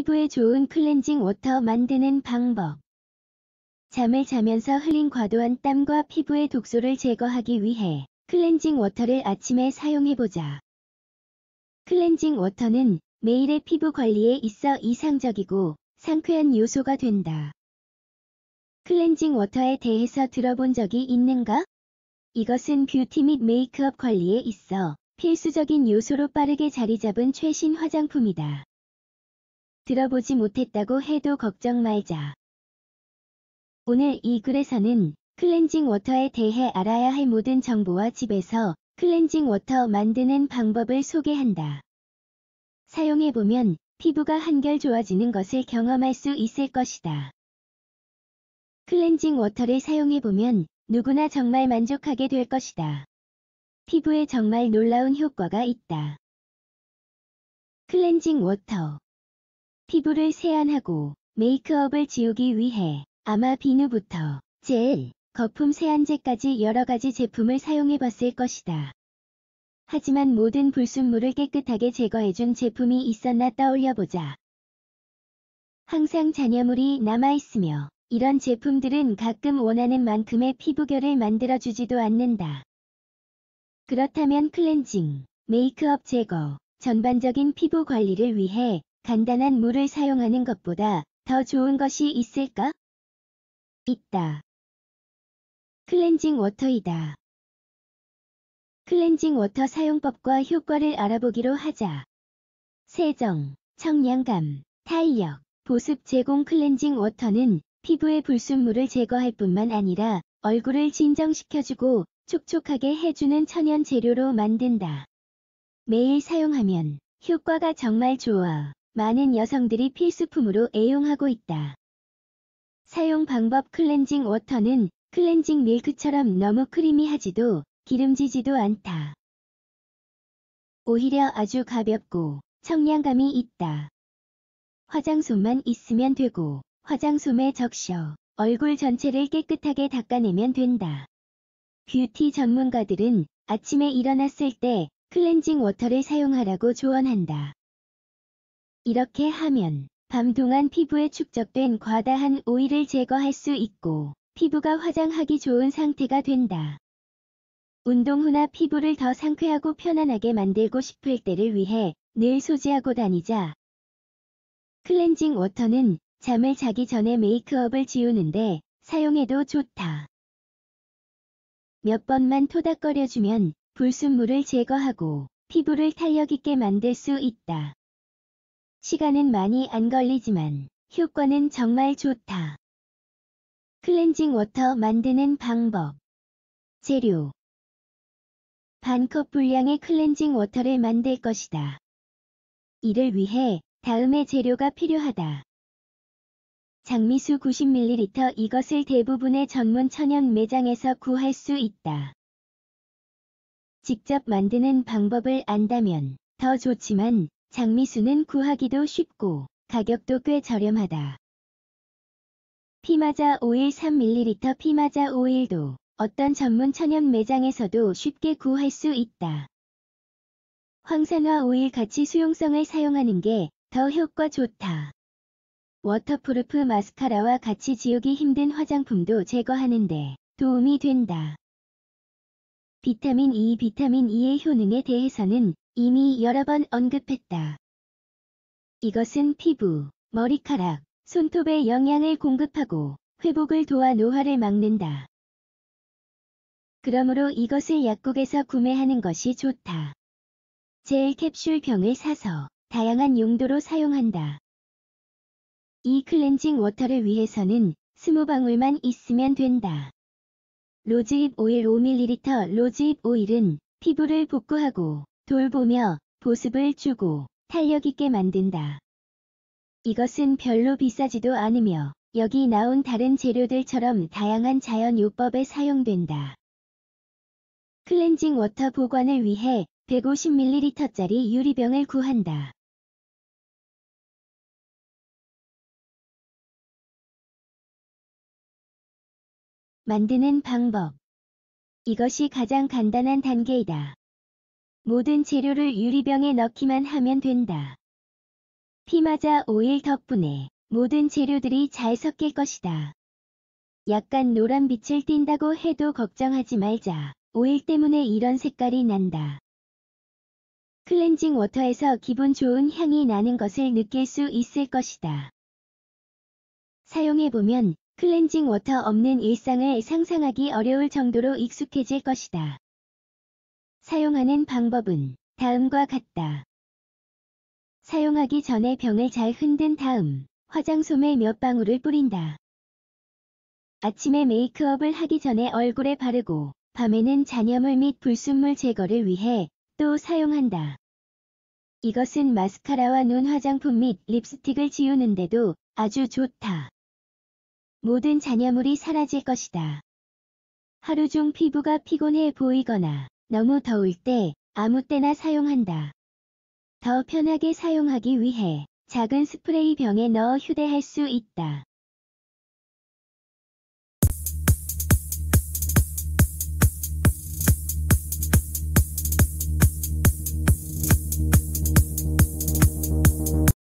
피부에 좋은 클렌징 워터 만드는 방법 잠을 자면서 흘린 과도한 땀과 피부의 독소를 제거하기 위해 클렌징 워터를 아침에 사용해보자. 클렌징 워터는 매일의 피부 관리에 있어 이상적이고 상쾌한 요소가 된다. 클렌징 워터에 대해서 들어본 적이 있는가? 이것은 뷰티 및 메이크업 관리에 있어 필수적인 요소로 빠르게 자리 잡은 최신 화장품이다. 들어보지 못했다고 해도 걱정 말자. 오늘 이 글에서는 클렌징 워터에 대해 알아야 할 모든 정보와 집에서 클렌징 워터 만드는 방법을 소개한다. 사용해보면 피부가 한결 좋아지는 것을 경험할 수 있을 것이다. 클렌징 워터를 사용해보면 누구나 정말 만족하게 될 것이다. 피부에 정말 놀라운 효과가 있다. 클렌징 워터 피부를 세안하고 메이크업을 지우기 위해 아마 비누부터 젤, 거품 세안제까지 여러가지 제품을 사용해봤을 것이다. 하지만 모든 불순물을 깨끗하게 제거해준 제품이 있었나 떠올려보자. 항상 잔여물이 남아있으며 이런 제품들은 가끔 원하는 만큼의 피부결을 만들어주지도 않는다. 그렇다면 클렌징, 메이크업 제거, 전반적인 피부 관리를 위해 간단한 물을 사용하는 것보다 더 좋은 것이 있을까? 있다. 클렌징 워터이다. 클렌징 워터 사용법과 효과를 알아보기로 하자. 세정, 청량감, 탄력, 보습 제공 클렌징 워터는 피부의 불순물을 제거할 뿐만 아니라 얼굴을 진정시켜주고 촉촉하게 해주는 천연 재료로 만든다. 매일 사용하면 효과가 정말 좋아. 많은 여성들이 필수품으로 애용하고 있다. 사용 방법 클렌징 워터는 클렌징 밀크처럼 너무 크리미하지도 기름지지도 않다. 오히려 아주 가볍고 청량감이 있다. 화장솜만 있으면 되고 화장솜에 적셔 얼굴 전체를 깨끗하게 닦아내면 된다. 뷰티 전문가들은 아침에 일어났을 때 클렌징 워터를 사용하라고 조언한다. 이렇게 하면 밤 동안 피부에 축적된 과다한 오일을 제거할 수 있고 피부가 화장하기 좋은 상태가 된다. 운동 후나 피부를 더 상쾌하고 편안하게 만들고 싶을 때를 위해 늘 소지하고 다니자. 클렌징 워터는 잠을 자기 전에 메이크업을 지우는데 사용해도 좋다. 몇 번만 토닥거려주면 불순물을 제거하고 피부를 탄력 있게 만들 수 있다. 시간은 많이 안 걸리지만 효과는 정말 좋다. 클렌징 워터 만드는 방법 재료 반컵 분량의 클렌징 워터를 만들 것이다. 이를 위해 다음의 재료가 필요하다. 장미수 90ml 이것을 대부분의 전문 천연 매장에서 구할 수 있다. 직접 만드는 방법을 안다면 더 좋지만 장미수는 구하기도 쉽고 가격도 꽤 저렴하다. 피마자 오일 3ml 피마자 오일도 어떤 전문 천연 매장에서도 쉽게 구할 수 있다. 황산화 오일 같이 수용성을 사용하는 게 더 효과 좋다. 워터프루프 마스카라와 같이 지우기 힘든 화장품도 제거하는데 도움이 된다. 비타민 E 비타민 E의 효능에 대해서는 이미 여러 번 언급했다. 이것은 피부, 머리카락, 손톱에 영양을 공급하고 회복을 도와 노화를 막는다. 그러므로 이것을 약국에서 구매하는 것이 좋다. 젤 캡슐병을 사서 다양한 용도로 사용한다. 이 클렌징 워터를 위해서는 스무 방울만 있으면 된다. 로즈잎 오일 5ml 로즈잎 오일은 피부를 복구하고 돌보며 보습을 주고 탄력 있게 만든다. 이것은 별로 비싸지도 않으며 여기 나온 다른 재료들처럼 다양한 자연 요법에 사용된다. 클렌징 워터 보관을 위해 150ml짜리 유리병을 구한다. 만드는 방법 이것이 가장 간단한 단계이다. 모든 재료를 유리병에 넣기만 하면 된다. 피마자 오일 덕분에 모든 재료들이 잘 섞일 것이다. 약간 노란 빛을 띈다고 해도 걱정하지 말자. 오일 때문에 이런 색깔이 난다. 클렌징 워터에서 기분 좋은 향이 나는 것을 느낄 수 있을 것이다. 사용해보면 클렌징 워터 없는 일상을 상상하기 어려울 정도로 익숙해질 것이다. 사용하는 방법은 다음과 같다. 사용하기 전에 병을 잘 흔든 다음 화장솜에 몇 방울을 뿌린다. 아침에 메이크업을 하기 전에 얼굴에 바르고 밤에는 잔여물 및 불순물 제거를 위해 또 사용한다. 이것은 마스카라와 눈 화장품 및 립스틱을 지우는데도 아주 좋다. 모든 잔여물이 사라질 것이다. 하루 중 피부가 피곤해 보이거나 너무 더울 때 아무 때나 사용한다. 더 편하게 사용하기 위해 작은 스프레이 병에 넣어 휴대할 수 있다.